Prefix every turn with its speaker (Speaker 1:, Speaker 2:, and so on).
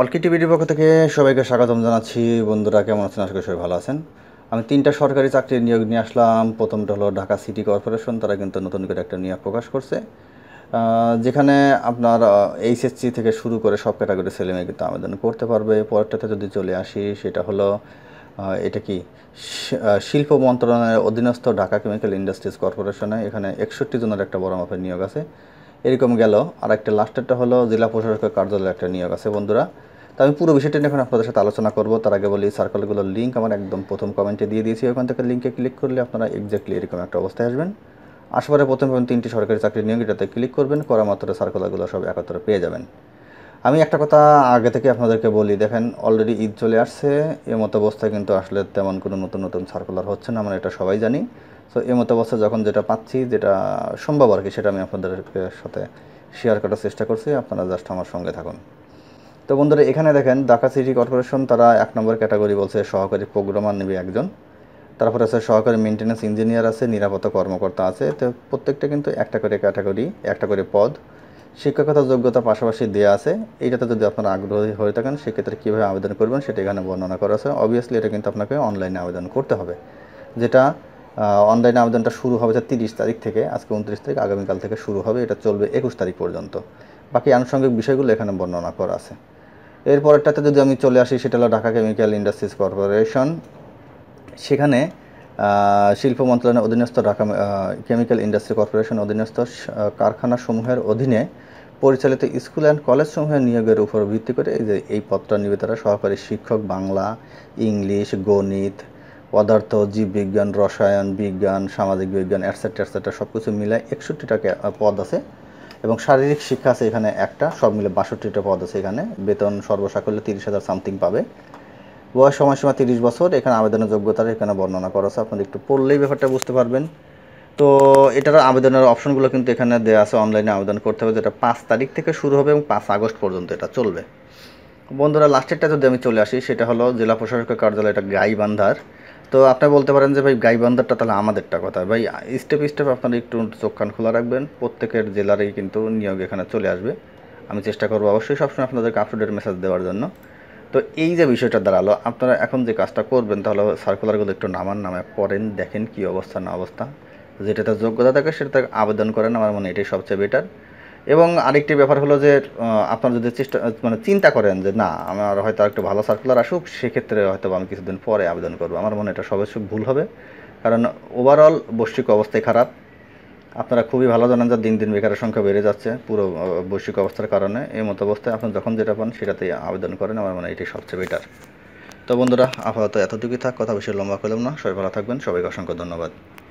Speaker 1: অলকি টিভির পক্ষ থেকে সবাইকে স্বাগতম জানাচ্ছি বন্ধুরা কেমন আছেন আশা করি সবাই ভালো আছেন আমি তিনটা সরকারি চাকরির নিয়োগ নিয়ে আসলাম প্রথমটা হলো ঢাকা সিটি কর্পোরেশন তারা কিন্তু নতুন করে একটা নিয়োগ প্রকাশ করছে যেখানে আপনার এইচএসসি থেকে শুরু করে সব ক্যাটাগরি ছেলে মেয়ে কিন্তু আবেদন করতে পারবে পরেরটাতে যদি চলে আসি সেটা হলো এটা কি শিল্প মন্ত্রণালয়ের অধীনস্থ ঢাকা কেমিক্যাল ইন্ডাস্ট্রিজ কর্পোরেশনে এখানে একষট্টি জনের একটা বড় মাপের নিয়োগ আছে এরকম গেল আর একটা লাস্টেরটা হলো জেলা প্রশাসকের কার্যালয়ের একটা নিয়োগ আছে বন্ধুরা তো আমি পুরো বিষয়টা নিয়ে এখন আপনাদের সাথে আলোচনা করবো তার আগে বলি সার্কেলগুলোর লিঙ্ক আমার একদম প্রথম কমেন্টে দিয়ে দিয়েছি ওখান থেকে লিঙ্কে ক্লিক করলে আপনারা এক্স্যাক্টলি এরকম একটা অবস্থায় আসবেন আশপাশে প্রথম এবং তিনটি সরকারি চাকরির নিয়োগ এটাতে ক্লিক করবেন করা মাত্র সার্কুলারগুলো সব একত্রে পেয়ে যাবেন আমি একটা কথা আগে থেকে আপনাদেরকে বলি দেখেন অলরেডি ঈদ চলে আসছে এ মতো অবস্থায় কিন্তু আসলে তেমন কোনো নতুন নতুন সার্কুলার হচ্ছে না আমরা এটা সবাই জানি সো এই মতো অবস্থা যখন যেটা পাচ্ছি যেটা সম্ভব আর কি সেটা আমি আপনাদের সাথে শেয়ার করার চেষ্টা করছি আপনারা জাস্ট আমার সঙ্গে থাকুন তো বন্ধুরা এখানে দেখেন ঢাকা সিটি কর্পোরেশন তারা এক নম্বর ক্যাটাগরি বলছে সহকারী প্রোগ্রামার নেবে একজন তারপরে আছে সহকারী মেনটেন্স ইঞ্জিনিয়ার আছে নিরাপত্তা কর্মকর্তা আছে তো প্রত্যেকটা কিন্তু একটা করে ক্যাটাগরি একটা করে পদ শিক্ষকতা যোগ্যতা পাশাপাশি দেওয়া আছে এইটাতে যদি আপনারা আগ্রহী হয়ে থাকেন সেক্ষেত্রে কীভাবে আবেদন করবেন সেটা এখানে বর্ণনা করা আছে অবভিয়াসলি এটা কিন্তু আপনাকে অনলাইনে আবেদন করতে হবে যেটা অনলাইনে আবেদনটা শুরু হবে স্যার তিরিশ তারিখ থেকে আজকে উনত্রিশ তারিখ আগামীকাল থেকে শুরু হবে এটা চলবে একুশ তারিখ পর্যন্ত বাকি আনুষঙ্গিক বিষয়গুলো এখানে বর্ণনা করা আছে এরপরেরটাতে যদি আমি চলে আসি সেটা হলো ঢাকা কেমিক্যাল ইন্ডাস্ট্রিজ কর্পোরেশন সেখানে শিল্প মন্ত্রণালয়ের অধীনস্থ ঢাকা কেমিক্যাল ইন্ডাস্ট্রি কর্পোরেশন অধীনস্থ কারখানাসমূহের অধীনে পরিচালিত স্কুল অ্যান্ড কলেজসমূহের নিয়োগের উপর ভিত্তি করে এই যে এই পত্র তারা সহকারী শিক্ষক বাংলা ইংলিশ গণিত পদার্থ জীববিজ্ঞান রসায়ন বিজ্ঞান সামাজিক বিজ্ঞান অ্যাটসেট্রা অ্যাটসেট্রা সব কিছু মিলায় একষট্টিটা পদ আছে এবং শারীরিক শিক্ষা আছে এখানে একটা সব মিলে বাষট্টিটা পদ আছে এখানে বেতন করলে তিরিশ হাজার সামথিং পাবে বয়স সময়সীমা তিরিশ বছর এখানে আবেদনের যোগ্যতার এখানে বর্ণনা করা আছে আপনারা একটু পড়লেই ব্যাপারটা বুঝতে পারবেন তো এটার আবেদনের অপশনগুলো কিন্তু এখানে দেওয়া আছে অনলাইনে আবেদন করতে হবে যেটা পাঁচ তারিখ থেকে শুরু হবে এবং পাঁচ আগস্ট পর্যন্ত এটা চলবে বন্ধুরা লাস্টেরটা যদি আমি চলে আসি সেটা হলো জেলা প্রশাসকের কার্যালয় এটা গাইবান্ধার তো আপনি বলতে পারেন যে ভাই গাইবান্ধারটা তাহলে আমাদেরটা কথা ভাই স্টেপ স্টেপ আপনারা একটু চোখ খোলা রাখবেন প্রত্যেকের জেলারই কিন্তু নিয়োগ এখানে চলে আসবে আমি চেষ্টা করবো অবশ্যই সবসময় আপনাদেরকে আপডেটের মেসেজ দেওয়ার জন্য তো এই যে বিষয়টা দাঁড়ালো আপনারা এখন যে কাজটা করবেন তাহলে সার্কুলারগুলো একটু নামান নামে পড়েন দেখেন কি অবস্থা না অবস্থা যেটাতে যোগ্যতা থাকে তার আবেদন করেন আমার মনে এটাই সবচেয়ে বেটার এবং আরেকটি ব্যাপার হলো যে আপনার যদি চেষ্টা মানে চিন্তা করেন যে না আমার হয়তো একটু ভালো সার্কুলার আসুক সেক্ষেত্রে হয়তো আমি কিছুদিন পরে আবেদন করবো আমার মনে এটা সবচেয়ে ভুল হবে কারণ ওভারঅল বৈশ্বিক অবস্থায় খারাপ আপনারা খুবই ভালো জানেন যে দিন দিন বেকারের সংখ্যা বেড়ে যাচ্ছে পুরো বৈশ্বিক অবস্থার কারণে এই মতো অবস্থায় আপনি যখন যেটা পান সেটাতেই আবেদন করেন আমার মনে এটি সবচেয়ে বেটার তো বন্ধুরা আপাতত এতটুকুই থাক কথা বিষয়ে লম্বা করলাম না সবাই ভালো থাকবেন সবাইকে অসংখ্য ধন্যবাদ